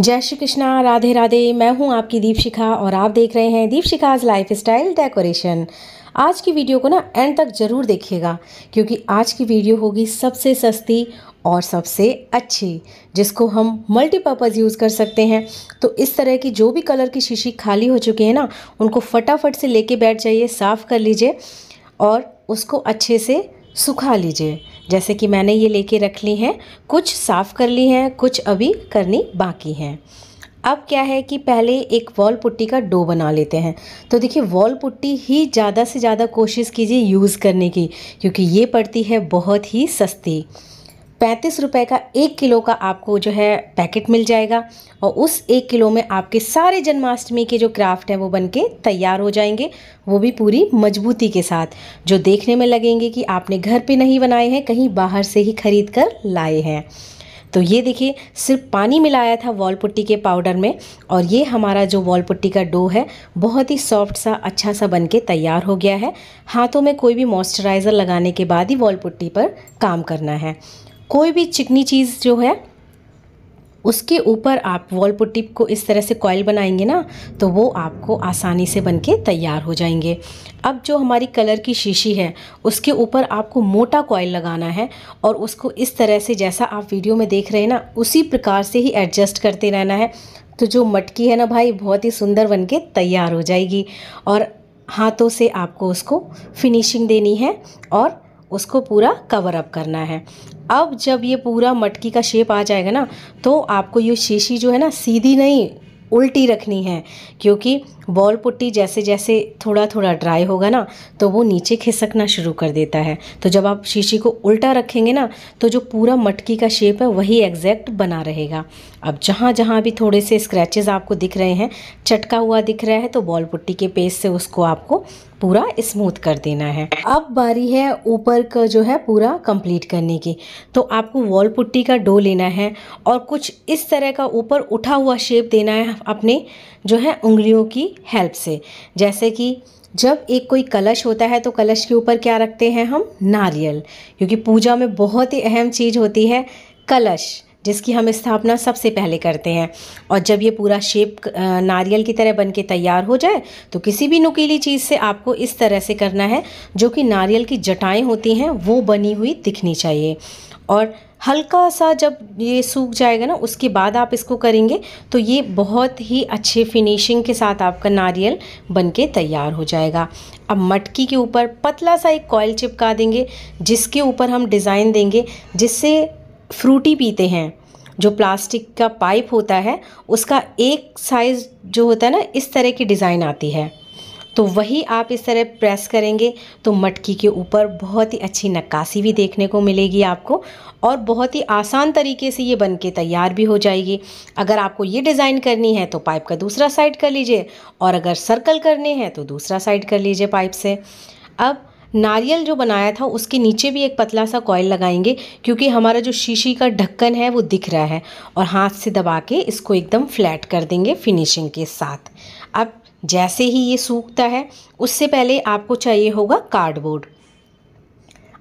जय श्री कृष्णा राधे राधे मैं हूं आपकी दीपशिखा और आप देख रहे हैं दीपशिखाज लाइफ स्टाइल डेकोरेशन आज की वीडियो को ना एंड तक ज़रूर देखिएगा क्योंकि आज की वीडियो होगी सबसे सस्ती और सबसे अच्छी जिसको हम मल्टीपर्पज़ यूज़ कर सकते हैं तो इस तरह की जो भी कलर की शीशी खाली हो चुकी है ना उनको फटाफट से ले बैठ जाइए साफ़ कर लीजिए और उसको अच्छे से सुखा लीजिए जैसे कि मैंने ये लेके रख ली हैं कुछ साफ़ कर ली हैं कुछ अभी करनी बाकी हैं अब क्या है कि पहले एक वॉल पुट्टी का डो बना लेते हैं तो देखिए वॉल पुट्टी ही ज़्यादा से ज़्यादा कोशिश कीजिए यूज़ करने की क्योंकि ये पड़ती है बहुत ही सस्ती पैंतीस रुपए का एक किलो का आपको जो है पैकेट मिल जाएगा और उस एक किलो में आपके सारे जन्माष्टमी के जो क्राफ्ट हैं वो बन के तैयार हो जाएंगे वो भी पूरी मजबूती के साथ जो देखने में लगेंगे कि आपने घर पे नहीं बनाए हैं कहीं बाहर से ही खरीद कर लाए हैं तो ये देखिए सिर्फ पानी मिलाया था वॉल पुट्टी के पाउडर में और ये हमारा जो वॉल पुट्टी का डो है बहुत ही सॉफ्ट सा अच्छा सा बन के तैयार हो गया है हाथों में कोई भी मॉइस्चराइज़र लगाने के बाद ही वॉल पुट्टी पर काम करना है कोई भी चिकनी चीज़ जो है उसके ऊपर आप वॉल पुट्टी को इस तरह से कॉयल बनाएंगे ना तो वो आपको आसानी से बन के तैयार हो जाएंगे अब जो हमारी कलर की शीशी है उसके ऊपर आपको मोटा कॉयल लगाना है और उसको इस तरह से जैसा आप वीडियो में देख रहे हैं ना उसी प्रकार से ही एडजस्ट करते रहना है तो जो मटकी है ना भाई बहुत ही सुंदर बन के तैयार हो जाएगी और हाथों से आपको उसको फिनिशिंग देनी है और उसको पूरा कवर अप करना है अब जब ये पूरा मटकी का शेप आ जाएगा ना तो आपको ये शीशी जो है ना सीधी नहीं उल्टी रखनी है क्योंकि बॉल पुट्टी जैसे जैसे थोड़ा थोड़ा ड्राई होगा ना तो वो नीचे खिसकना शुरू कर देता है तो जब आप शीशी को उल्टा रखेंगे ना तो जो पूरा मटकी का शेप है वही एग्जैक्ट बना रहेगा अब जहाँ जहाँ भी थोड़े से स्क्रैचेस आपको दिख रहे हैं चटका हुआ दिख रहा है तो बॉल पुट्टी के पेस्ट से उसको आपको पूरा स्मूथ कर देना है अब बारी है ऊपर का जो है पूरा कंप्लीट करने की तो आपको वॉल पुट्टी का डो लेना है और कुछ इस तरह का ऊपर उठा हुआ शेप देना है अपने जो है उंगलियों की हेल्प से जैसे कि जब एक कोई कलश होता है तो कलश के ऊपर क्या रखते हैं हम नारियल क्योंकि पूजा में बहुत ही अहम चीज़ होती है कलश जिसकी हम स्थापना सबसे पहले करते हैं और जब ये पूरा शेप नारियल की तरह बन के तैयार हो जाए तो किसी भी नुकीली चीज़ से आपको इस तरह से करना है जो कि नारियल की जटाएँ होती हैं वो बनी हुई दिखनी चाहिए और हल्का सा जब ये सूख जाएगा ना उसके बाद आप इसको करेंगे तो ये बहुत ही अच्छे फिनिशिंग के साथ आपका नारियल बन के तैयार हो जाएगा अब मटकी के ऊपर पतला सा एक कॉयल चिपका देंगे जिसके ऊपर हम डिज़ाइन देंगे जिससे फ्रूटी पीते हैं जो प्लास्टिक का पाइप होता है उसका एक साइज़ जो होता है ना इस तरह की डिज़ाइन आती है तो वही आप इस तरह प्रेस करेंगे तो मटकी के ऊपर बहुत ही अच्छी नक्काशी भी देखने को मिलेगी आपको और बहुत ही आसान तरीके से ये बन के तैयार भी हो जाएगी अगर आपको ये डिज़ाइन करनी है तो पाइप का दूसरा साइड कर लीजिए और अगर सर्कल करने हैं तो दूसरा साइड कर लीजिए पाइप से अब नारियल जो बनाया था उसके नीचे भी एक पतला सा कॉयल लगाएंगे क्योंकि हमारा जो शीशी का ढक्कन है वो दिख रहा है और हाथ से दबा के इसको एकदम फ्लैट कर देंगे फिनिशिंग के साथ अब जैसे ही ये सूखता है उससे पहले आपको चाहिए होगा कार्डबोर्ड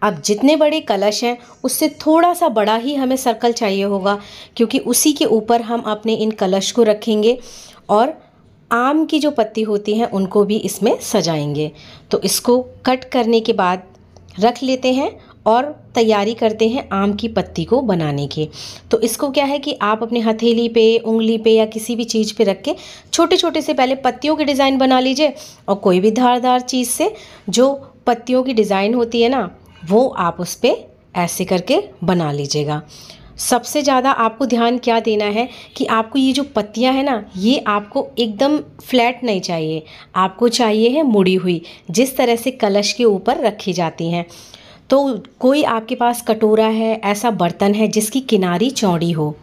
अब जितने बड़े कलश हैं उससे थोड़ा सा बड़ा ही हमें सर्कल चाहिए होगा क्योंकि उसी के ऊपर हम अपने इन कलश को रखेंगे और आम की जो पत्ती होती है उनको भी इसमें सजाएंगे तो इसको कट करने के बाद रख लेते हैं और तैयारी करते हैं आम की पत्ती को बनाने की तो इसको क्या है कि आप अपने हथेली पे उंगली पे या किसी भी चीज़ पे रख के छोटे छोटे से पहले पत्तियों के डिज़ाइन बना लीजिए और कोई भी धारदार चीज़ से जो पत्तियों की डिज़ाइन होती है ना वो आप उस पर ऐसे करके बना लीजिएगा सबसे ज़्यादा आपको ध्यान क्या देना है कि आपको ये जो पत्तियाँ हैं ना ये आपको एकदम फ्लैट नहीं चाहिए आपको चाहिए है मुड़ी हुई जिस तरह से कलश के ऊपर रखी जाती हैं तो कोई आपके पास कटोरा है ऐसा बर्तन है जिसकी किनारी चौड़ी हो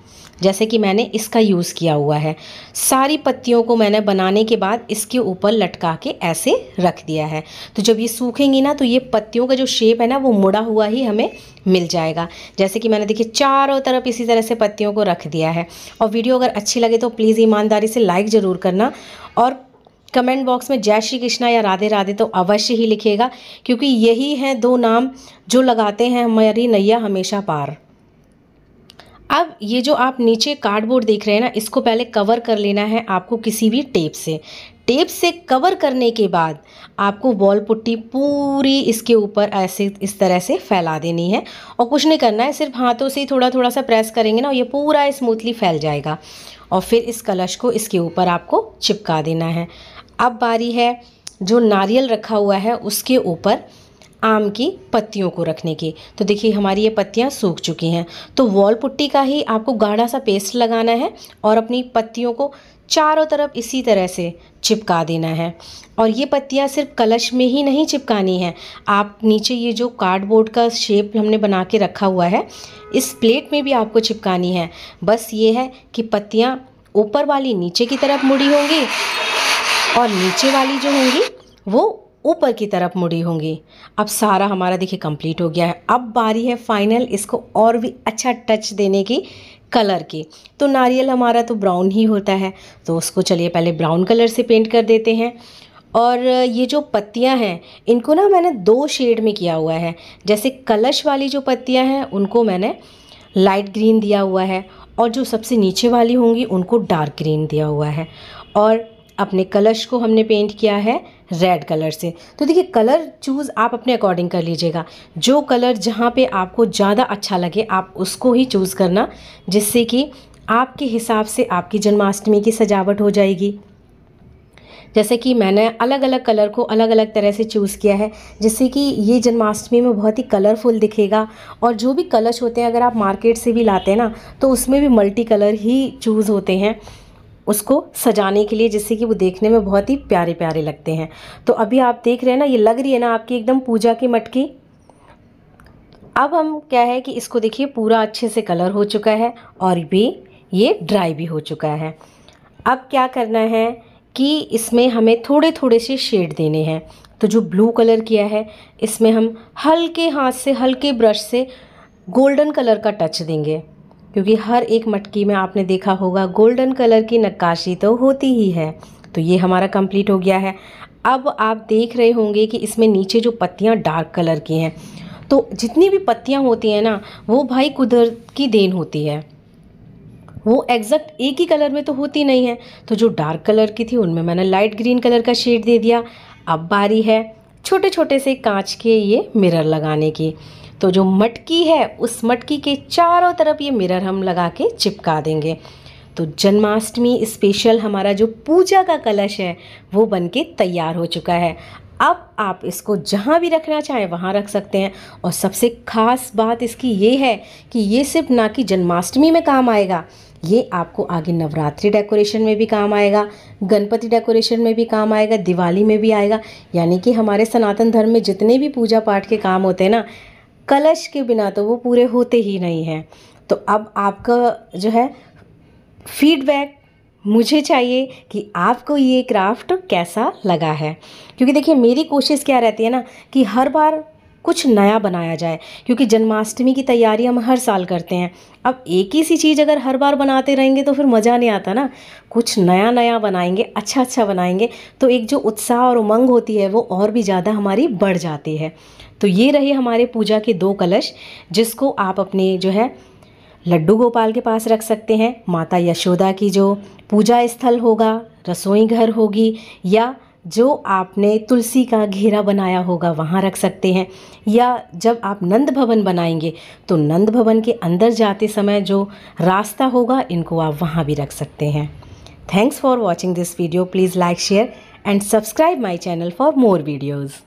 जैसे कि मैंने इसका यूज़ किया हुआ है सारी पत्तियों को मैंने बनाने के बाद इसके ऊपर लटका के ऐसे रख दिया है तो जब ये सूखेंगी ना तो ये पत्तियों का जो शेप है ना वो मुड़ा हुआ ही हमें मिल जाएगा जैसे कि मैंने देखिए चारों तरफ इसी तरह से पत्तियों को रख दिया है और वीडियो अगर अच्छी लगे तो प्लीज़ ईमानदारी से लाइक ज़रूर करना और कमेंट बॉक्स में जय श्री कृष्णा या राधे राधे तो अवश्य ही लिखेगा क्योंकि यही हैं दो नाम जो लगाते हैं हमारी नैया हमेशा पार अब ये जो आप नीचे कार्डबोर्ड देख रहे हैं ना इसको पहले कवर कर लेना है आपको किसी भी टेप से टेप से कवर करने के बाद आपको वॉल पुट्टी पूरी इसके ऊपर ऐसे इस तरह से फैला देनी है और कुछ नहीं करना है सिर्फ हाथों से ही थोड़ा थोड़ा सा प्रेस करेंगे ना ये पूरा स्मूथली फैल जाएगा और फिर इस कलश को इसके ऊपर आपको चिपका देना है अब बारी है जो नारियल रखा हुआ है उसके ऊपर आम की पत्तियों को रखने की तो देखिए हमारी ये पत्तियाँ सूख चुकी हैं तो वॉल पुट्टी का ही आपको गाढ़ा सा पेस्ट लगाना है और अपनी पत्तियों को चारों तरफ इसी तरह से चिपका देना है और ये पत्तियाँ सिर्फ कलश में ही नहीं चिपकानी है आप नीचे ये जो कार्डबोर्ड का शेप हमने बना के रखा हुआ है इस प्लेट में भी आपको चिपकानी है बस ये है कि पत्तियाँ ऊपर वाली नीचे की तरफ मुड़ी होंगी और नीचे वाली जो होंगी वो ऊपर की तरफ मुड़ी होंगी अब सारा हमारा देखिए कंप्लीट हो गया है अब बारी है फाइनल इसको और भी अच्छा टच देने की कलर की तो नारियल हमारा तो ब्राउन ही होता है तो उसको चलिए पहले ब्राउन कलर से पेंट कर देते हैं और ये जो पत्तियां हैं इनको ना मैंने दो शेड में किया हुआ है जैसे कलश वाली जो पत्तियां हैं उनको मैंने लाइट ग्रीन दिया हुआ है और जो सबसे नीचे वाली होंगी उनको डार्क ग्रीन दिया हुआ है और अपने कलश को हमने पेंट किया है रेड कलर से तो देखिए कलर चूज़ आप अपने अकॉर्डिंग कर लीजिएगा जो कलर जहाँ पे आपको ज़्यादा अच्छा लगे आप उसको ही चूज़ करना जिससे कि आपके हिसाब से आपकी जन्माष्टमी की सजावट हो जाएगी जैसे कि मैंने अलग अलग कलर को अलग अलग तरह से चूज़ किया है जिससे कि ये जन्माष्टमी में बहुत ही कलरफुल दिखेगा और जो भी कलश होते हैं अगर आप मार्केट से भी लाते हैं ना तो उसमें भी मल्टी कलर ही चूज़ होते हैं उसको सजाने के लिए जिससे कि वो देखने में बहुत ही प्यारे प्यारे लगते हैं तो अभी आप देख रहे हैं ना ये लग रही है ना आपकी एकदम पूजा की मटकी अब हम क्या है कि इसको देखिए पूरा अच्छे से कलर हो चुका है और भी ये ड्राई भी हो चुका है अब क्या करना है कि इसमें हमें थोड़े थोड़े से शेड देने हैं तो जो ब्लू कलर किया है इसमें हम हल्के हाथ से हल्के ब्रश से गोल्डन कलर का टच देंगे क्योंकि हर एक मटकी में आपने देखा होगा गोल्डन कलर की नक्काशी तो होती ही है तो ये हमारा कंप्लीट हो गया है अब आप देख रहे होंगे कि इसमें नीचे जो पत्तियाँ डार्क कलर की हैं तो जितनी भी पत्तियाँ होती हैं ना वो भाई कुदरत की देन होती है वो एग्जैक्ट एक ही कलर में तो होती नहीं है तो जो डार्क कलर की थी उनमें मैंने लाइट ग्रीन कलर का शेड दे दिया अब बारी है छोटे छोटे से कांच के ये मिरर लगाने की तो जो मटकी है उस मटकी के चारों तरफ ये मिरर हम लगा के चिपका देंगे तो जन्माष्टमी स्पेशल हमारा जो पूजा का कलश है वो बन के तैयार हो चुका है अब आप इसको जहाँ भी रखना चाहें वहाँ रख सकते हैं और सबसे ख़ास बात इसकी ये है कि ये सिर्फ ना कि जन्माष्टमी में काम आएगा ये आपको आगे नवरात्रि डेकोरेशन में भी काम आएगा गणपति डेकोरेशन में भी काम आएगा दिवाली में भी आएगा यानी कि हमारे सनातन धर्म में जितने भी पूजा पाठ के काम होते हैं ना कलश के बिना तो वो पूरे होते ही नहीं हैं तो अब आपका जो है फीडबैक मुझे चाहिए कि आपको ये क्राफ्ट कैसा लगा है क्योंकि देखिए मेरी कोशिश क्या रहती है ना कि हर बार कुछ नया बनाया जाए क्योंकि जन्माष्टमी की तैयारी हम हर साल करते हैं अब एक ही सी चीज़ अगर हर बार बनाते रहेंगे तो फिर मज़ा नहीं आता ना कुछ नया नया बनाएंगे अच्छा अच्छा बनाएंगे तो एक जो उत्साह और उमंग होती है वो और भी ज़्यादा हमारी बढ़ जाती है तो ये रहे हमारे पूजा के दो कलश जिसको आप अपने जो है लड्डू गोपाल के पास रख सकते हैं माता यशोदा की जो पूजा स्थल होगा रसोई घर होगी या जो आपने तुलसी का घेरा बनाया होगा वहाँ रख सकते हैं या जब आप नंद भवन बनाएंगे तो नंद भवन के अंदर जाते समय जो रास्ता होगा इनको आप वहाँ भी रख सकते हैं thanks for watching this video please like share and subscribe my channel for more videos